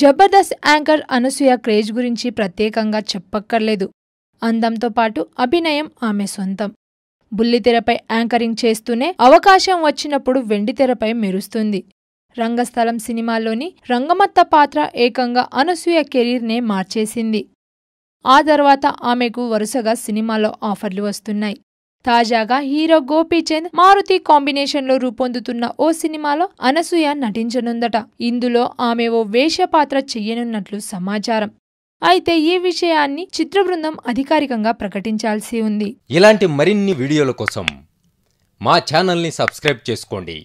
Jabardasth anchor Anasuya craze గురించి ప్రత్యేకంగా చెప్పక్కర్లేదు అందంతో పాటు అభినయం ఆమె సొంతం బుల్లితెరపై యాంకరింగ్ చేస్తూనే అవకాశం వచ్చినప్పుడు వెండితెరపై మెరుస్తుంది రంగస్థలం సినిమాలోని రంగమత్త పాత్ర ఏకంగా అనసూయ కెరీర్నే మార్చేసింది ఆ తర్వాత ఆమెకు వరుసగా సినిమాలో ఆఫర్లు వస్తున్నాయి తాజాగా హీరో గోపీచంద్ మారుతి కాంబినేషన్ లో రూపొందుతున్న ఓ సినిమాలో అనసూయ నటించనుందట ఇందులో ఆమె ఓ వేష పాత్ర చెయ్యనున్నట్లు సమాచారం అయితే ఈ విషయాన్ని చిత్ర బృందం అధికారికంగా ప్రకటించాల్సి ఉంది ఇలాంటి మరిన్ని వీడియోల కోసం మా ఛానల్ని సబ్స్క్రైబ్ చేసుకోండి